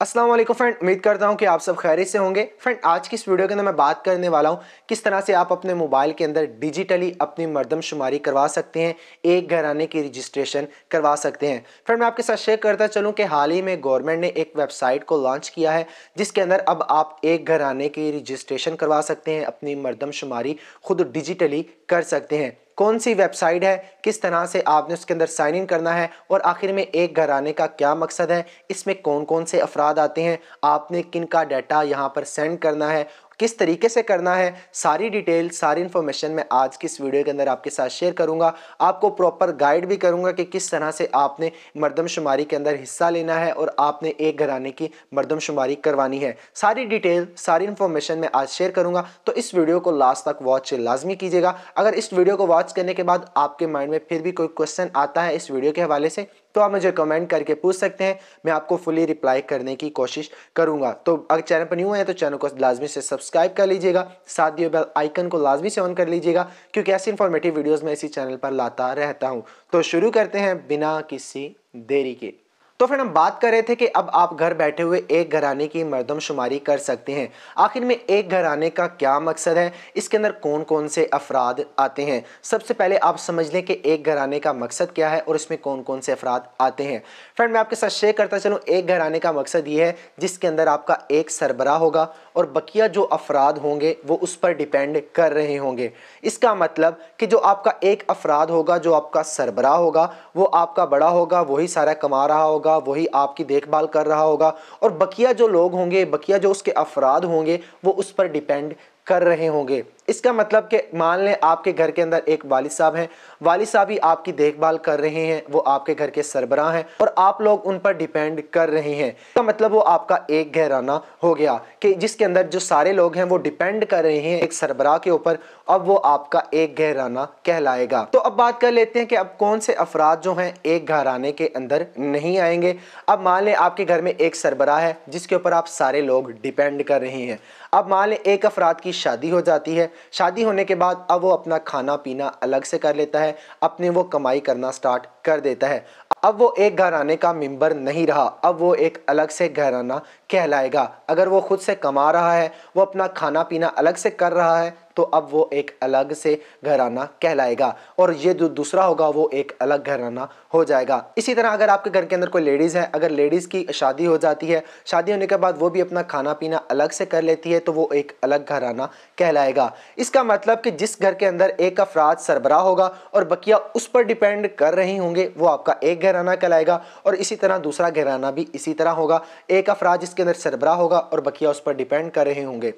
Aslam friend उम्मीद करता हूँ कि आप सब खैर से होंगे फ्रेंड आज की इस वीडियो के अंदर मैं बात करने वाला हूँ किस तरह से आप अपने मोबाइल के अंदर डिजिटली अपनी मरदमशुमारी करवा सकते हैं एक घराने की रजिस्ट्रेशन करवा सकते हैं फ्रेंड मैं आपके साथ शेयर करता चलूँ कि हाल ही में गवर्नमेंट ने एक वेबसाइट को लॉन्च किया है जिसके अंदर अब आप एक घराने की रजिस्ट्रेशन करवा सकते हैं अपनी मरदमशुमारी खुद डिजिटली कर सकते हैं कौन सी वेबसाइट है किस तरह से आपने उसके अंदर साइन इन करना है और आखिर में एक घर आने का क्या मकसद है इसमें कौन कौन से अफराद आते हैं आपने किन का डाटा यहाँ पर सेंड करना है किस तरीके से करना है सारी डिटेल सारी इन्फॉर्मेशन मैं आज की इस वीडियो के अंदर आपके साथ शेयर करूँगा आपको प्रॉपर गाइड भी करूँगा कि किस तरह से आपने मरदमशुमारी के अंदर हिस्सा लेना है और आपने एक घराने की मरदमशुमारी करवानी है सारी डिटेल सारी इन्फॉर्मेशन मैं आज शेयर करूँगा तो इस वीडियो को लास्ट तक वॉच लाजमी कीजिएगा अगर इस वीडियो को वॉच करने के बाद आपके माइंड में फिर भी कोई क्वेश्चन आता है इस वीडियो के हवाले से तो आप मुझे कमेंट करके पूछ सकते हैं मैं आपको फुली रिप्लाई करने की कोशिश करूंगा तो अगर चैनल पर न्यू है तो चैनल को लाजमी से सब्सक्राइब कर लीजिएगा साथ ही बेल आइकन को लाजमी से ऑन कर लीजिएगा क्योंकि ऐसी इन्फॉर्मेटिव वीडियोज़ मैं इसी चैनल पर लाता रहता हूँ तो शुरू करते हैं बिना किसी देरी के तो फिर हम बात कर रहे थे कि अब आप घर बैठे हुए एक घराने की मरदमशुमारी कर सकते हैं आखिर में एक घराने का क्या मकसद है इसके अंदर कौन कौन से अफराद आते हैं सबसे पहले आप समझ लें कि एक घराने का मकसद क्या है और इसमें कौन कौन से अफराद आते हैं फ्रेंड मैं आपके साथ शेयर करता चलूँ एक घराने का मकसद ये है जिसके अंदर आपका एक सरबरा होगा और बकिया जो अफराद होंगे वो उस पर डिपेंड कर रहे होंगे इसका मतलब कि जो आपका एक अफराद होगा जो आपका सरबरा होगा वो आपका बड़ा होगा वही सारा कमा रहा होगा वही आपकी देखभाल कर रहा होगा और बकिया जो लोग होंगे बकिया जो उसके अफराद होंगे वो उस पर डिपेंड कर रहे होंगे इसका मतलब कि मान लें आपके घर के अंदर एक वालिद साहब हैं वालिद साहब ही आपकी देखभाल कर रहे हैं वो आपके घर के सरबराह हैं और आप लोग उन पर डिपेंड कर रहे हैं इसका मतलब वो आपका एक घराना हो गया कि जिसके अंदर जो सारे लोग हैं वो डिपेंड कर रहे हैं एक सरबराह के ऊपर अब वो आपका एक घराना कहलाएगा तो अब बात कर लेते हैं कि अब कौन से अफराद जो हैं एक घराने के अंदर नहीं आएंगे अब मान लें आपके घर में एक सरबराह है जिसके ऊपर आप सारे लोग डिपेंड कर रहे हैं अब मान लें एक अफराद की शादी हो जाती है शादी होने के बाद अब वो अपना खाना पीना अलग से कर लेता है अपनी वो कमाई करना स्टार्ट कर देता है अब वो एक घराने का मेंबर नहीं रहा अब वो एक अलग से घराना कहलाएगा अगर वो खुद से कमा रहा है वो अपना खाना पीना अलग से कर रहा है तो अब वो एक अलग से घराना कहलाएगा और ये जो दूसरा होगा वो एक अलग घराना हो जाएगा इसी तरह अगर आपके घर के अंदर कोई लेडीज़ है अगर लेडीज़ की शादी हो जाती है शादी होने के बाद वो भी अपना खाना पीना अलग से कर लेती है तो वो एक अलग घराना कहलाएगा इसका मतलब कि जिस घर के अंदर एक अफराद सरबरा होगा और बकिया उस पर डिपेंड कर रही होंगे वो आपका एक घराना कहलाएगा और इसी तरह दूसरा घराना भी इसी तरह होगा एक अफराद इस जिसके अंदर सरबराह होगा और बकिया उस पर डिपेंड कर रहे होंगे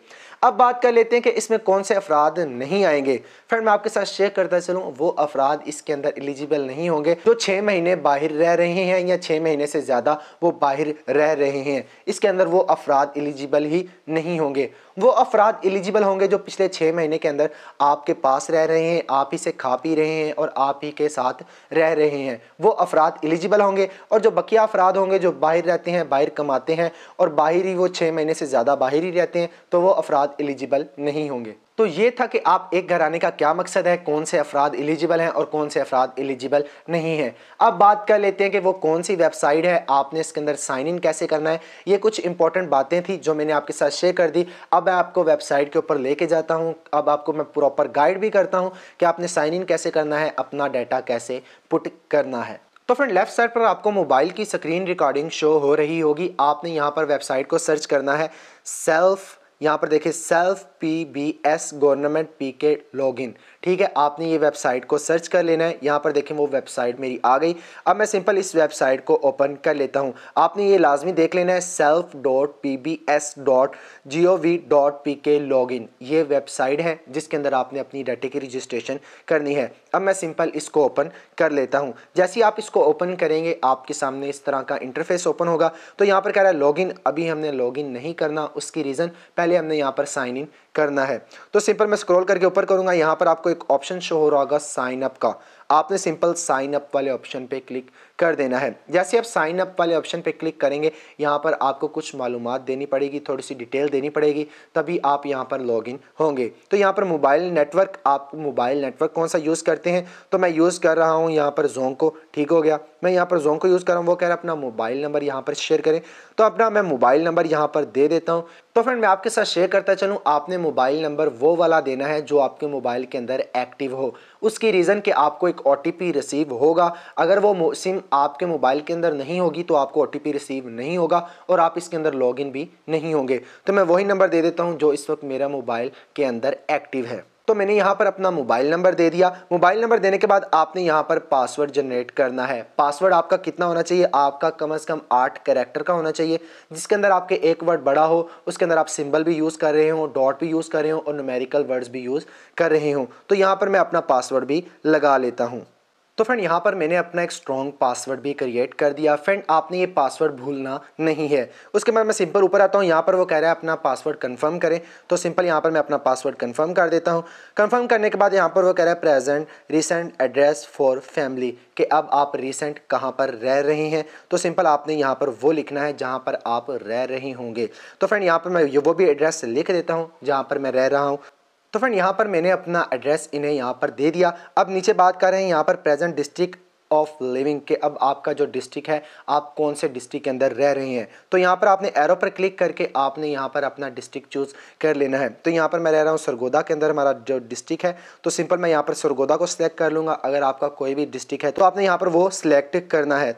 अब बात कर लेते हैं कि इसमें कौन से अफराद नहीं आएंगे फ्रेंड मैं आपके साथ शेयर करता चलूँ वो अफराद इसके अंदर एलिजिबल नहीं होंगे जो छः महीने बाहर रह रहे हैं या छः महीने से ज़्यादा वो बाहर रह रहे हैं इसके अंदर वो अफराद एलिजिबल ही नहीं होंगे वो अफराद एलिजिबल होंगे जो पिछले छः महीने के अंदर आपके पास रह रहे हैं आप ही से खा पी रहे हैं और आप ही के साथ रह रहे हैं वो अफराद एलिजिबल होंगे और जो बकिया अफराद होंगे जो बाहर रहते हैं बाहर कमाते हैं और बाहर ही वो छः महीने से ज़्यादा बाहर ही रहते हैं तो वो अफराद अफराद एलिजिबल नहीं होंगे तो ये था कि आप एक घराने का क्या मकसद है कौन से अफराद एलिजिबल हैं और कौन से अफराद एलिजिबल नहीं हैं अब बात कर लेते हैं कि वो कौन सी वेबसाइट है आपने इसके अंदर साइन इन कैसे करना है ये कुछ इंपॉर्टेंट बातें थी जो मैंने आपके साथ शेयर कर दी अब मैं आपको वेबसाइट के ऊपर लेके जाता हूँ अब आपको मैं प्रॉपर गाइड भी करता हूँ कि आपने साइन इन कैसे करना है अपना डाटा कैसे पुट करना है तो फ्रेंड लेफ्ट साइड पर आपको मोबाइल की स्क्रीन रिकॉर्डिंग शो हो रही होगी आपने यहाँ पर वेबसाइट को सर्च करना है सेल्फ यहाँ पर देखिए self P B S government P K इन ठीक है आपने ये वेबसाइट को सर्च कर लेना है यहाँ पर देखें वो वेबसाइट मेरी आ गई अब मैं सिंपल इस वेबसाइट को ओपन कर लेता हूँ आपने ये लाजमी देख लेना है self dot P B S dot G O V dot P K log in ये वेबसाइट है जिसके अंदर आपने अपनी डाटे की रजिस्ट्रेशन करनी है अब मैं सिंपल इसको ओपन कर लेता हूँ जैसे ही आप इसको ओपन करेंगे आपके सामने इस तरह का इंटरफेस ओपन होगा तो यहाँ पर कह रहा है लॉगिन अभी हमने लॉगिन नहीं करना उसकी रीज़न पहले हमने यहाँ पर साइन इन करना है तो सिंपल मैं स्क्रॉल करके ऊपर करूंगा यहाँ पर आपको एक ऑप्शन शो हो रहा होगा साइनअप का आपने सिंपल साइन अप वाले ऑप्शन पे क्लिक कर देना है जैसे आप साइन अप वाले ऑप्शन पे क्लिक करेंगे यहाँ पर आपको कुछ मालूम देनी पड़ेगी थोड़ी सी डिटेल देनी पड़ेगी तभी आप यहाँ पर लॉगिन होंगे तो यहाँ पर मोबाइल नेटवर्क आप मोबाइल नेटवर्क कौन सा यूज़ करते हैं तो मैं यूज़ कर रहा हूँ यहाँ पर जोंग को ठीक हो गया मैं यहाँ पर जोंग को यूज़ कर रहा हूँ वो कह रहा है अपना मोबाइल नंबर यहाँ पर शेयर करें तो अपना मैं मोबाइल नंबर यहाँ पर दे देता हूँ तो फ्रेंड मैं आपके साथ शेयर करता चलूँ आपने मोबाइल नंबर वो वाला देना है जो आपके मोबाइल के अंदर एक्टिव हो उसकी रीज़न कि आपको एक ओ रिसीव होगा अगर वो सिम आपके मोबाइल के अंदर नहीं होगी तो आपको ओ रिसीव नहीं होगा और आप इसके अंदर लॉगिन भी नहीं होंगे तो मैं वही नंबर दे देता हूँ जो इस वक्त मेरा मोबाइल के अंदर एक्टिव है तो मैंने यहाँ पर अपना मोबाइल नंबर दे दिया मोबाइल नंबर देने के बाद आपने यहाँ पर पासवर्ड जनरेट करना है पासवर्ड आपका कितना होना चाहिए आपका कम अज़ कम आठ करेक्टर का होना चाहिए जिसके अंदर आपके एक वर्ड बड़ा हो उसके अंदर आप सिंबल भी यूज़ कर रहे हो डॉट भी यूज़ कर रहे हो और नोमेरिकल वर्ड्स भी यूज़ कर रहे हो तो यहाँ पर मैं अपना पासवर्ड भी लगा लेता हूँ तो फ्रेंड यहाँ पर मैंने अपना एक स्ट्रॉन्ग पासवर्ड भी क्रिएट कर दिया फ्रेंड आपने ये पासवर्ड भूलना नहीं है उसके बाद मैं सिंपल ऊपर आता हूँ यहाँ पर वो कह रहा है अपना पासवर्ड कन्फर्म करें तो सिंपल यहाँ पर मैं अपना पासवर्ड कन्फर्म कर देता हूँ कन्फर्म करने के बाद यहाँ पर वो कह रहा है present recent address for family कि अब आप रिसेंट कहाँ पर रह रहे हैं तो सिंपल आपने यहाँ पर वो लिखना है जहाँ पर आप रह रहे होंगे तो फ्रेंड यहाँ पर मैं वो भी एड्रेस लिख देता हूँ जहाँ पर मैं रह रहा हूँ तो फ्रेंड यहाँ पर मैंने अपना एड्रेस इन्हें यहाँ पर दे दिया अब नीचे बात कर रहे हैं यहाँ पर प्रेजेंट डिस्ट्रिक्ट ऑफ लिविंग के अब आपका जो डिस्ट्रिक्ट है आप कौन से डिस्ट्रिक्ट के अंदर रह रहे हैं तो यहाँ पर आपने एरो पर क्लिक करके आपने यहाँ पर अपना डिस्ट्रिक्ट चूज़ कर लेना है तो यहाँ पर मैं रह रहा हूँ सरगोदा के अंदर हमारा जो डिस्ट्रिक्ट है तो सिंपल मैं यहाँ पर सरगोदा को सिलेक्ट कर लूँगा अगर आपका कोई भी डिस्ट्रिक्ट है तो आपने यहाँ पर वो सिलेक्ट करना है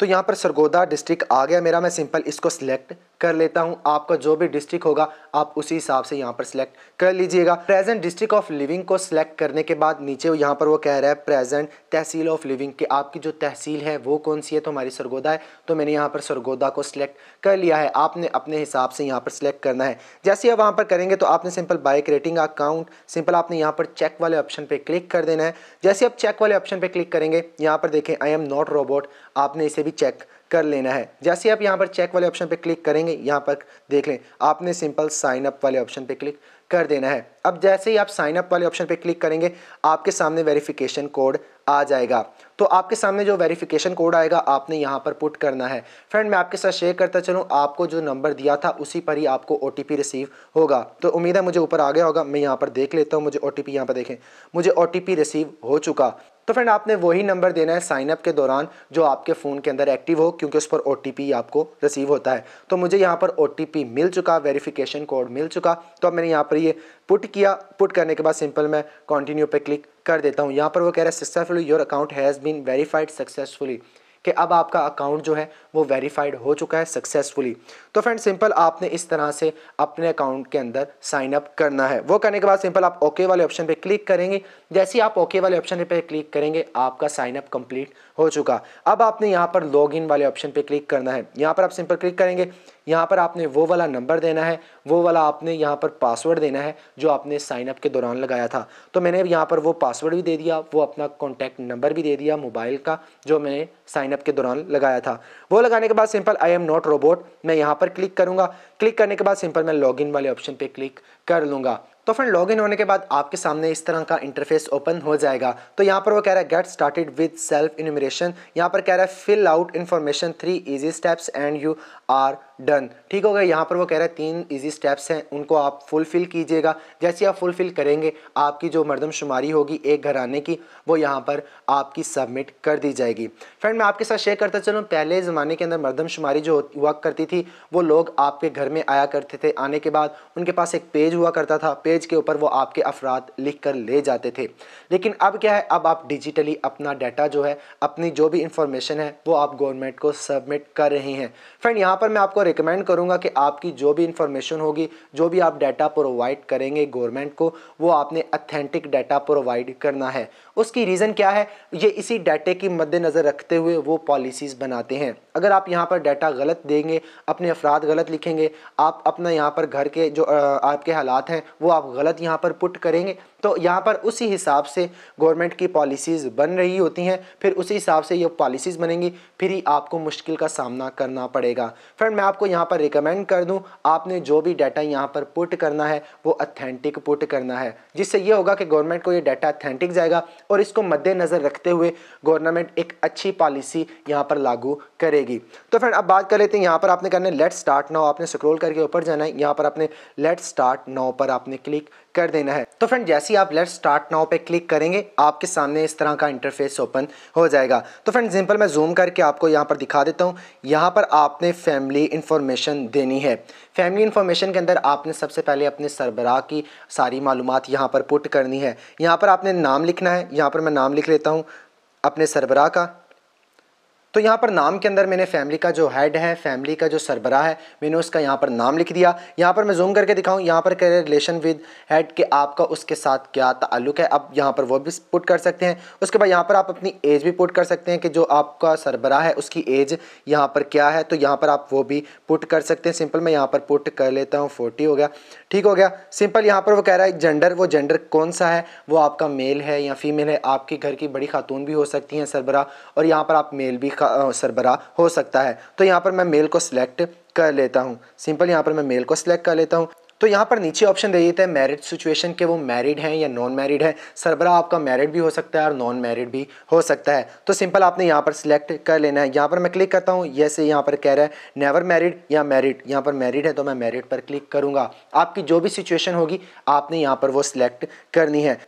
तो यहाँ पर सरगोदा डिस्ट्रिक्ट आ गया मेरा मैं सिंपल इसको सिलेक्ट कर लेता हूँ आपका जो भी डिस्ट्रिक्ट होगा आप उसी हिसाब से यहाँ पर सिलेक्ट कर लीजिएगा प्रेजेंट डिस्ट्रिक्ट ऑफ लिविंग को सिलेक्ट करने के बाद नीचे यहाँ पर वो कह रहा है प्रेजेंट तहसील ऑफ लिविंग कि आपकी जो तहसील है वो कौन सी है तो हमारी सरगोदा है तो मैंने यहाँ पर सरगोदा को सिलेक्ट कर लिया है आपने अपने हिसाब से यहाँ पर सिलेक्ट करना है जैसे आप वहाँ पर करेंगे तो आपने simple bike rating account simple आपने यहाँ पर चेक वाले ऑप्शन पर क्लिक कर देना है जैसे आप चेक वाले ऑप्शन पर क्लिक करेंगे यहाँ पर देखें आई एम नॉट रोबोट आपने इसे भी चेक कर लेना है जैसे आप यहाँ पर चेक वाले ऑप्शन पर क्लिक करेंगे यहाँ पर देख लें आपने सिंपल साइन अप वाले ऑप्शन पर क्लिक कर देना है अब जैसे ही आप साइन अप वाले ऑप्शन पर क्लिक करेंगे आपके सामने वेरिफिकेशन कोड आ जाएगा तो आपके सामने जो वेरिफिकेशन कोड आएगा आपने यहाँ पर पुट करना है फ्रेंड मैं आपके साथ शेयर करता चलूँ आपको जो नंबर दिया था उसी पर ही आपको ओ रिसीव होगा तो उम्मीद है मुझे ऊपर आ गया होगा मैं यहाँ पर देख लेता हूँ मुझे ओ टी यहाँ पर देखें मुझे ओ रिसीव हो चुका तो फ्रेंड आपने वही नंबर देना है साइनअप के दौरान जो आपके फ़ोन के अंदर एक्टिव हो क्योंकि उस पर ओ आपको रिसीव होता है तो मुझे यहाँ पर ओ मिल चुका वेरिफिकेशन कोड मिल चुका तो अब मैंने यहाँ पर ये पुट किया पुट करने के बाद सिंपल मैं कंटिन्यू पे क्लिक कर देता हूँ यहाँ पर वो कह रहा है successful your account has been been verified successfully कि अब आपका अकाउंट जो है वो वेरीफाइड हो चुका है सक्सेसफुली तो फ्रेंड सिंपल आपने इस तरह से अपने अकाउंट के अंदर साइन अप करना है वो करने के बाद सिंपल आप ओके okay वाले ऑप्शन पे क्लिक करेंगे जैसे ही आप ओके okay वाले ऑप्शन पे क्लिक करेंगे आपका साइन अप कंप्लीट हो चुका अब आपने यहाँ पर लॉग वाले ऑप्शन पर क्लिक करना है यहाँ पर आप सिंपल क्लिक करेंगे यहाँ पर आपने वो वाला नंबर देना है वो वाला आपने यहाँ पर पासवर्ड देना है जो आपने साइनअप के दौरान लगाया था तो मैंने यहाँ पर वो पासवर्ड भी दे दिया वो अपना कॉन्टैक्ट नंबर भी दे दिया मोबाइल का जो मैंने साइनअप के दौरान लगाया था वो लगाने के बाद simple I am not robot मैं यहाँ पर क्लिक करूँगा क्लिक करने के बाद सिंपल मैं लॉग वाले ऑप्शन पर क्लिक कर लूँगा तो फ्रेंड इन होने के बाद आपके सामने इस तरह का इंटरफेस ओपन हो जाएगा तो यहाँ पर वो कह रहा है get started with self enumeration यहाँ पर कह रहा है fill out information three easy steps and you are done ठीक होगा यहाँ पर वो कह रहा है तीन ईजी स्टेप्स हैं उनको आप फुलफ़िल कीजिएगा जैसे आप फुलफ़िल करेंगे आपकी जो मरदमशुमारी होगी एक घर आने की वो यहाँ पर आपकी सबमिट कर दी जाएगी फ्रेंड मैं आपके साथ शेयर करता चलूँ पहले ज़माने के अंदर मरदमशुमारी जो हुआ करती थी वो लोग आपके घर में आया करते थे आने के बाद उनके पास एक पेज हुआ करता था पेज पेज के ऊपर वो आपके अफराद लिख कर ले जाते थे लेकिन अब क्या है अब आप डिजिटली अपना डाटा जो है अपनी जो भी इंफॉर्मेशन है वो आप गवर्नमेंट को सबमिट कर रहे हैं फ्रेंड यहाँ पर मैं आपको रिकमेंड करूँगा कि आपकी जो भी इंफॉर्मेशन होगी जो भी आप डाटा प्रोवाइड करेंगे गवर्नमेंट को वो आपने अथेंटिक डाटा प्रोवाइड करना है उसकी रीज़न क्या है ये इसी डाटे की मद्देनज़र रखते हुए वो पॉलिसीज़ बनाते हैं अगर आप यहाँ पर डाटा गलत देंगे अपने अफराद गलत लिखेंगे आप अपना यहाँ पर घर के जो आपके हालात हैं वो आप गलत यहाँ पर पुट करेंगे तो यहाँ पर उसी हिसाब से गवर्नमेंट की पॉलिसीज़ बन रही होती हैं फिर उसी हिसाब से ये पॉलिसीज़ बनेंगी फिर ही आपको मुश्किल का सामना करना पड़ेगा फ्रेंड मैं आपको यहाँ पर रिकमेंड कर दूँ आपने जो भी डाटा यहाँ पर पुट करना है वो अथेंटिक पुट करना है जिससे ये होगा कि गवर्नमेंट को ये डाटा अथेंटिक जाएगा और इसको मद्देनज़र रखते हुए गवर्नमेंट एक अच्छी पॉलिसी यहाँ पर लागू करेगी तो फ्रेंड अब बात कर लेते हैं यहाँ पर आपने करना है लेट स्टार्ट नाउ आपने स्क्रोल करके ऊपर जाना है यहाँ पर आपने लेट स्टार्ट नाउ पर आपने क्लिक कर देना है तो फ्रेंड जैसे ही आप लेट स्टार्ट नाउ पे क्लिक करेंगे आपके सामने इस तरह का इंटरफेस ओपन हो जाएगा तो फ्रेंड सिंपल मैं जूम करके आपको यहाँ पर दिखा देता हूँ यहाँ पर आपने फैमिली इन्फॉर्मेशन देनी है फैमिली इन्फॉर्मेशन के अंदर आपने सबसे पहले अपने सरबराह की सारी मालूम यहाँ पर पुट करनी है यहाँ पर आपने नाम लिखना है यहाँ पर मैं नाम लिख लेता हूँ अपने सरबराह का तो यहाँ पर नाम के अंदर मैंने फैमिली का जो हेड है फैमिली का जो सरबरा है मैंने उसका यहाँ पर नाम लिख दिया यहाँ पर मैं जूम करके दिखाऊँ यहाँ पर कह रिलेशन विद हेड के आपका उसके साथ क्या ताल्लुक है अब यहाँ पर वो भी पुट कर सकते हैं उसके बाद यहाँ पर आप अपनी एज भी पुट कर सकते हैं कि जो आपका सरबरा है उसकी एज यहाँ पर क्या है तो यहाँ पर आप वो भी पुट कर सकते हैं सिंपल मैं यहाँ पर पुट कर लेता हूँ फोर्टी हो गया ठीक हो गया सिंपल यहाँ पर वो कह रहा है जेंडर वो जेंडर कौन सा है वो आपका मेल है या फीमेल है आपके घर की बड़ी खातून भी हो सकती हैं सरबरा और यहाँ पर आप मेल भी का सरबरा हो सकता है तो यहाँ पर मैं मेल को सिलेक्ट कर लेता हूँ सिंपल यहाँ पर मैं मेल को सिलेक्ट कर लेता हूँ तो यहाँ पर नीचे ऑप्शन दे देते हैं मैरिड सिचुएशन के वो मैरिड हैं या नॉन मैरिड है सरबरा आपका मैरिड भी हो सकता है और नॉन मैरिड भी हो सकता है तो सिंपल आपने यहाँ पर सिलेक्ट कर लेना है यहाँ पर मैं क्लिक करता हूँ जैसे यहाँ पर कह रहा है नेवर मैरिड या मैरिड यहाँ पर मैरिड है तो मैं मैरिड पर क्लिक करूँगा आपकी जो भी सिचुएशन होगी आपने यहाँ पर वो सिलेक्ट करनी है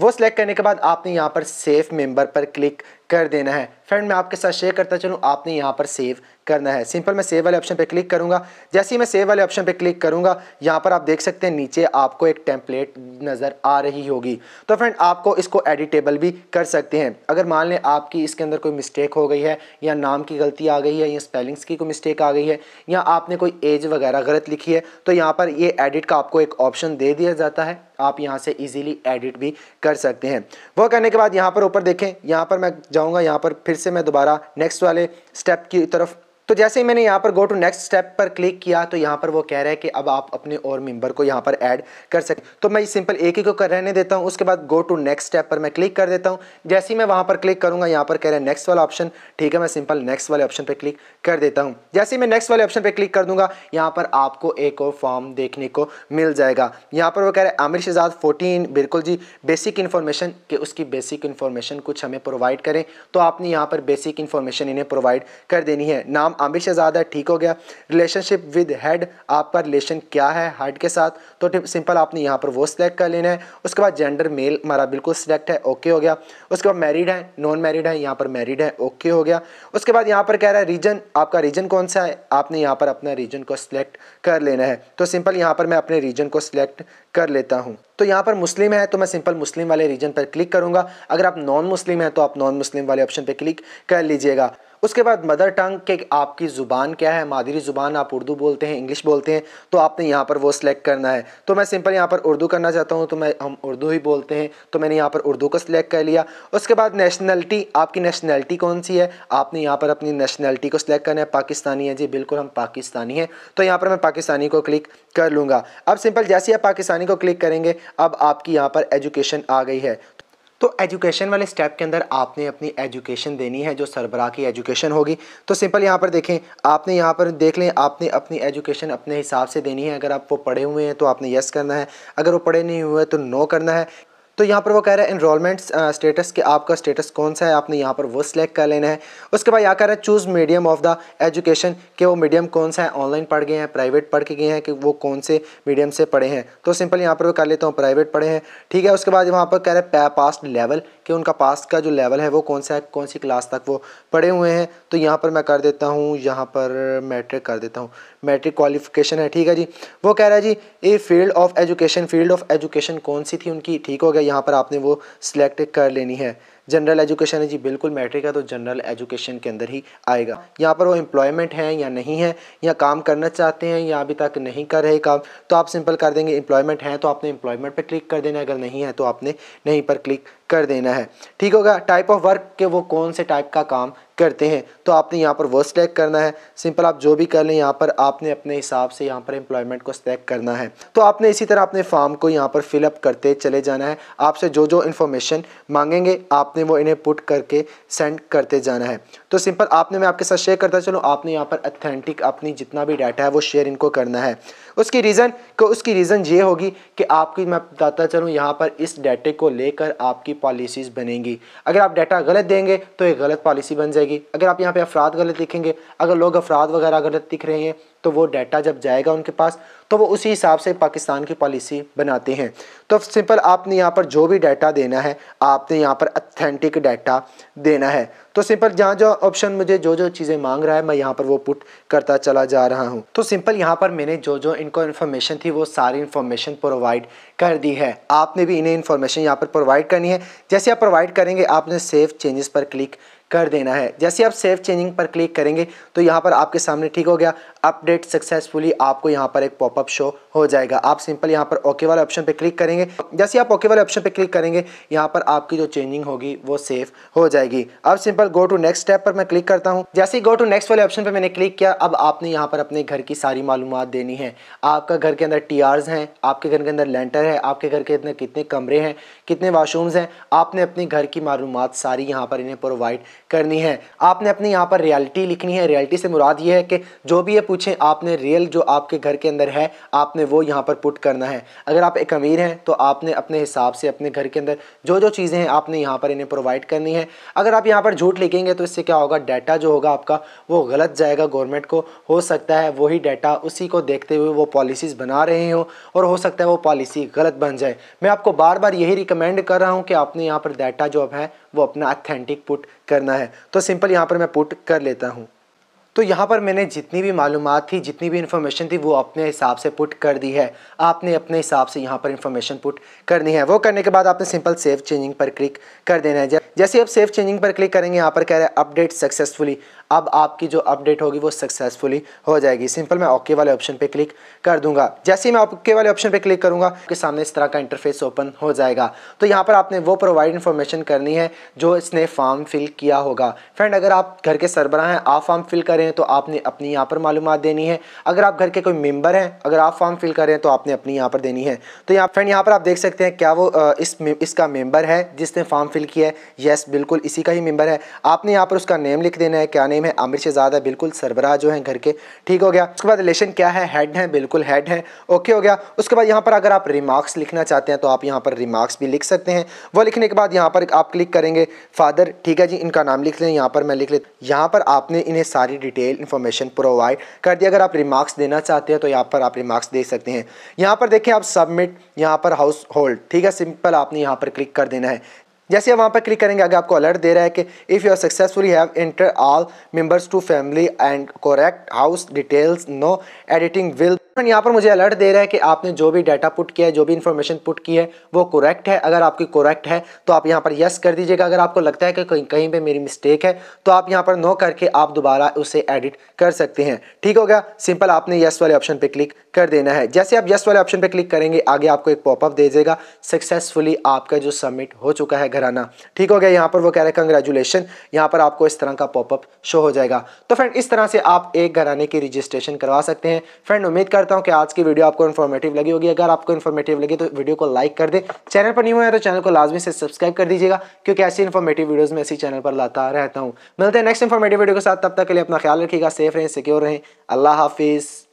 वो सिलेक्ट करने के बाद आपने यहाँ पर सेफ मेंबर पर क्लिक कर देना है फ्रेंड मैं आपके साथ शेयर करता चलूँ आपने यहाँ पर सेव करना है सिंपल मैं सेव वाले ऑप्शन पे क्लिक करूँगा जैसे ही मैं सेव वाले ऑप्शन पे क्लिक करूँगा यहाँ पर आप देख सकते हैं नीचे आपको एक टेम्पलेट नज़र आ रही होगी तो फ्रेंड आपको इसको एडिटेबल भी कर सकते हैं अगर मान लें आपकी इसके अंदर कोई मिस्टेक हो गई है या नाम की गलती आ गई है या स्पेलिंग्स की कोई मिस्टेक आ गई है या आपने कोई एज वगैरह गलत लिखी है तो यहाँ पर ये एडिट का आपको एक ऑप्शन दे दिया जाता है आप यहाँ से ईजिली एडिट भी कर सकते हैं वो करने के बाद यहाँ पर ऊपर देखें यहाँ पर मैं जाऊंगा यहाँ पर फिर से मैं दोबारा नेक्स्ट वाले स्टेप की तरफ तो जैसे ही मैंने यहाँ पर गो टू नेक्स्ट स्टेप पर क्लिक किया तो यहाँ पर वो कह रहा है कि अब आप अपने और मेंबर को यहाँ पर ऐड कर सकते तो मैं सिंपल एक ही को कर रहने देता हूँ उसके बाद गो टू नेक्स्ट स्टेप पर मैं क्लिक कर देता हूँ जैसे ही मैं वहाँ पर क्लिक करूँगा यहाँ पर कह रहा है नेक्स्ट वाला ऑप्शन ठीक है मैं सिंपल नेक्स्ट वाले ऑप्शन पर क्लिक कर देता हूँ जैसे ही मैं नेक्स्ट वाले ऑप्शन पर क्लिक कर दूंगा यहाँ पर आपको एक और फॉर्म देखने को मिल जाएगा यहाँ पर वो कह रहे हैं आमिर शहजाद फोर्टीन बिल्कुल जी बेसिक इन्फॉर्मेशन कि उसकी बेसिक इन्फॉर्मेशन कुछ हमें प्रोवाइड करें तो आपने यहाँ पर बेसिक इन्फॉर्मेशन इन्हें प्रोवाइड कर देनी है नाम आमिर शहजादा ठीक हो गया रिलेशनशिप विद हेड आपका रिलेशन क्या है हेड के साथ तो सिंपल आपने यहाँ पर वो सिलेक्ट कर लेना है उसके बाद जेंडर मेल हमारा बिल्कुल सिलेक्ट है ओके हो गया उसके बाद मैरिड है नॉन मैरिड है यहाँ पर मैरिड है ओके हो गया उसके बाद यहाँ पर कह रहा है रीजन आपका रीजन कौन सा है आपने यहाँ पर अपना रीजन को सिलेक्ट कर लेना है तो सिंपल यहाँ पर मैं अपने रीजन को सिलेक्ट कर लेता हूँ तो यहाँ पर मुस्लिम है तो मैं सिंपल मुस्लिम वाले रीजन पर क्लिक करूँगा अगर आप नॉन मुस्लिम हैं तो आप नॉन मुस्लिम वाले ऑप्शन पर क्लिक कर लीजिएगा उसके बाद मदर टंग के आपकी ज़ुबान क्या है मादरी ज़ुबान आप उर्दू बोलते हैं इंग्लिश बोलते हैं तो आपने यहाँ पर वो सिलेक्ट करना है तो मैं सिंपल यहाँ पर उर्दू करना चाहता हूँ तो मैं हम उर्दू ही बोलते हैं तो मैंने यहाँ पर उर्दू का सिलेक्ट कर लिया उसके बाद नेशनलिटी आपकी नेशनलिटी कौन सी है आपने यहाँ पर अपनी नेशनलिटी को सिलेक्ट करना है पाकिस्तानी है जी बिल्कुल हम पाकिस्तानी हैं तो यहाँ पर मैं पाकिस्तानी को क्लिक कर लूँगा अब सिंपल जैसे आप पाकिस्तानी को क्लिक करेंगे अब आपकी यहाँ पर एजुकेशन आ गई है तो एजुकेशन वाले स्टेप के अंदर आपने अपनी एजुकेशन देनी है जो सरबराह की एजुकेशन होगी तो सिंपल यहाँ पर देखें आपने यहाँ पर देख लें आपने अपनी एजुकेशन अपने हिसाब से देनी है अगर आप वो पढ़े हुए हैं तो आपने यस करना है अगर वो पढ़े नहीं हुए तो नो करना है तो यहाँ पर वो कह रहा है इनरोलमेंट स्टेटस कि आपका स्टेटस कौन सा है आपने यहाँ पर वो सिलेक्ट कर लेना है उसके बाद यहाँ कह रहा है choose medium of the education कि वो मीडियम कौन सा है ऑनलाइन पढ़ गए हैं प्राइवेट पढ़ के गए हैं कि वो कौन से मीडियम से पढ़े हैं तो सिंपल यहाँ पर वो कर लेता हूँ प्राइवेट पढ़े हैं ठीक है उसके बाद वहाँ पर कह रहे हैं पास्ट लेवल कि उनका पास का जो लेवल है वो कौन सा है कौन सी क्लास तक वो पढ़े हुए हैं तो यहाँ पर मैं कर देता हूँ यहाँ पर मैट्रिक कर देता हूँ मैट्रिक क्वालिफिकेशन है ठीक है जी वो कह रहा है जी a field of education field of education कौन सी थी उनकी ठीक हो गया यहाँ पर आपने वो सिलेक्ट कर लेनी है जनरल एजुकेशन है जी बिल्कुल मैट्रिक है तो जनरल एजुकेशन के अंदर ही आएगा यहाँ पर वो एम्प्लॉयमेंट है या नहीं है या काम करना चाहते हैं या अभी तक नहीं कर रहे काम तो आप सिंपल कर देंगे एम्प्लॉयमेंट है तो आपने एम्प्लॉयमेंट पर क्लिक कर देना है अगर नहीं है तो आपने नहीं पर क्लिक कर देना है ठीक होगा टाइप ऑफ वर्क के वो कौन से टाइप का काम करते हैं तो आपने यहाँ पर वो स्टैक करना है सिंपल आप जो भी कर लें यहाँ पर आपने अपने हिसाब से यहाँ पर एम्प्लॉयमेंट को स्टैक करना है तो आपने इसी तरह अपने फॉर्म को यहाँ पर फिलअप करते चले जाना है आपसे जो जो इन्फॉर्मेशन मांगेंगे आपने वो इन्हें पुट करके सेंड करते जाना है तो सिंपल आपने मैं आपके साथ शेयर करता चलूँ आपने यहाँ पर अथेंटिक अपनी जितना भी डाटा है वो शेयर इनको करना है उसकी रीज़न को उसकी रीज़न ये होगी कि आपकी मैं बताता चलूँ यहाँ पर इस डाटे को लेकर आपकी पॉलिसीज़ बनेंगी अगर आप डाटा गलत देंगे तो एक गलत पॉलिसी बन जाएगी अगर आप यहाँ पर अफराद गलत लिखेंगे अगर लोग अफराद वगैरह गलत दिख रहे हैं तो वो डाटा जब जाएगा उनके पास तो वो उसी हिसाब से पाकिस्तान की पॉलिसी बनाते हैं तो सिंपल आपने यहाँ पर जो भी डाटा देना है आपने यहाँ पर अथेंटिक डाटा देना है तो सिंपल जहाँ जो ऑप्शन मुझे जो जो चीज़ें मांग रहा है मैं यहाँ पर वो पुट करता चला जा रहा हूँ तो सिंपल यहाँ पर मैंने जो जो इनको इन्फॉर्मेशन थी वो सारी इन्फॉर्मेशन प्रोवाइड कर दी है आपने भी इन्हें इन्फॉर्मेशन यहाँ पर प्रोवाइड करनी है जैसे आप प्रोवाइड करेंगे आपने सेफ चेंजेस पर क्लिक कर देना है जैसे आप सेफ चेंजिंग पर क्लिक करेंगे तो यहाँ पर आपके सामने ठीक हो गया अपडेट सक्सेसफुली आपको यहाँ पर एक पॉपअप शो हो जाएगा आप सिंपल यहाँ पर ओके वाले ऑप्शन पर क्लिक करेंगे जैसे आप ओके वाले ऑप्शन पर क्लिक करेंगे यहाँ पर आपकी जो चेंजिंग होगी वो सेफ हो जाएगी अब simple go to next step पर मैं क्लिक करता हूँ जैसे ही गो टू नेक्स्ट वाले ऑप्शन पर मैंने क्लिक किया अब आपने यहाँ पर अपने घर की सारी मालूम देनी है आपका घर के अंदर टी हैं आपके घर के अंदर लेंटर है आपके घर के अंदर कितने कमरे हैं कितने वाशरूम्स हैं आपने अपने घर की मालूम सारी यहाँ पर इन्हें प्रोवाइड करनी है आपने अपनी यहाँ पर रियलिटी लिखनी है रियलिटी से मुराद ये है कि जो भी ये पूछें आपने रियल जो आपके घर के अंदर है आपने वो यहाँ पर पुट करना है अगर आप एक अमीर हैं तो आपने अपने हिसाब से अपने घर के अंदर जो जो चीज़ें हैं आपने यहाँ पर इन्हें प्रोवाइड करनी है अगर आप यहाँ पर झूठ लिखेंगे तो इससे क्या होगा डाटा जो होगा आपका वो गलत जाएगा गवर्नमेंट को हो सकता है वही डाटा उसी को देखते हुए वो पॉलिसीज़ बना रहे हों और हो सकता है वो पॉलिसी गलत बन जाए मैं आपको बार बार यही रिकमेंड कर रहा हूँ कि आपने यहाँ पर डाटा जो है वो अपना अथेंटिक पुट करना है तो सिंपल यहाँ पर मैं पुट कर लेता हूँ तो यहाँ पर मैंने जितनी भी मालूम थी जितनी भी इन्फॉर्मेशन थी वो अपने हिसाब से पुट कर दी है आपने अपने हिसाब से यहाँ पर इन्फॉर्मेशन पुट करनी है वो करने के बाद आपने सिंपल सेव चेंजिंग पर क्लिक कर देना है जैसे आप सेव चेंजिंग पर क्लिक करेंगे यहाँ पर कह रहे हैं अपडेट सक्सेसफुली अब आपकी जो अपडेट होगी वो सक्सेसफुली हो जाएगी सिंपल मैं ओके वाले ऑप्शन पे क्लिक कर दूंगा जैसे ही मैं ओके वाले ऑप्शन पे क्लिक करूंगा आपके सामने इस तरह का इंटरफेस ओपन हो जाएगा तो यहाँ पर आपने वो प्रोवाइड इन्फॉर्मेशन करनी है जो इसने फॉर्म फिल किया होगा फ्रेंड अगर आप घर के सरबरा हैं आप फॉर्म फिल करें तो आपने अपनी यहाँ पर मालूम देनी है अगर आप घर के कोई मेम्बर हैं अगर आप फॉर्म फिल करें तो आपने अपनी यहाँ पर देनी है तो यहाँ फ्रेंड यहाँ पर आप देख सकते हैं क्या वो इस इसका मेम्बर है जिसने फॉर्म फिल किया है येस बिल्कुल इसी का ही मेम्बर है आपने यहाँ पर उसका नेम लिख देना है क्या नेम नेम है आमिर शहजाद है बिल्कुल सरबराह जो है घर के ठीक हो गया उसके बाद रिलेशन क्या है हेड है बिल्कुल हेड है ओके हो गया उसके बाद यहाँ पर अगर आप रिमार्क्स लिखना चाहते हैं तो आप यहाँ पर रिमार्क्स भी लिख सकते हैं वो लिखने के बाद यहाँ पर आप क्लिक करेंगे फादर ठीक है जी इनका नाम लिख लें यहाँ पर मैं लिख लेता यहाँ पर आपने इन्हें सारी डिटेल इन्फॉर्मेशन प्रोवाइड कर दिया अगर आप रिमार्क्स देना चाहते हैं तो यहाँ पर आप रिमार्क्स दे सकते हैं यहाँ पर देखें आप सबमिट यहाँ पर हाउस होल्ड ठीक है सिंपल आपने यहाँ पर क्लिक कर देना है जैसे आप वहाँ पर क्लिक करेंगे आगे आपको अलर्ट दे रहा है कि if you are successfully have enter all members to family and correct house details no editing will friend यहाँ पर मुझे अलर्ट दे रहा है कि आपने जो भी डाटा पुट किया है जो भी इन्फॉर्मेशन पुट की है वो करेक्ट है अगर आपकी करेक्ट है तो आप यहाँ पर यस कर दीजिएगा अगर आपको लगता है कि कहीं कहीं पे मेरी मिस्टेक है तो आप यहाँ पर नो करके आप दोबारा उसे एडिट कर सकते हैं ठीक हो गया सिंपल आपने यस वाले ऑप्शन पर क्लिक कर देना है जैसे आप यस वाले ऑप्शन पर क्लिक करेंगे आगे आपको एक पॉपअप दे देगा सक्सेसफुली आपका जो सबमिट हो चुका है घराना ठीक हो गया यहाँ पर वो कह रहे हैं कंग्रेचुलेशन यहाँ पर आपको इस तरह का पॉपअप शो हो जाएगा तो फ्रेंड इस तरह से आप एक घराने की रजिस्ट्रेशन करवा सकते हैं फ्रेंड उम्मीद कर करता हूँ कि आज की वीडियो आपको इन्फॉर्मेटिव लगी होगी अगर आपको इन्फॉर्मेटिव लगी तो वीडियो को लाइक कर दे चैनल पर न्यू है तो चैनल को लाजमी से सब्सक्राइब कर दीजिएगा क्योंकि ऐसी इन्फॉर्मेटिव वीडियोज़ में इसी चैनल पर लाता रहता हूँ मिलते हैं नेक्स्ट इन्फॉर्मेटिव वीडियो के साथ तब तक के लिए अपना ख्याल रखिएगा सेफ रहें सिक्योर रहें अल्लाह हाफिज़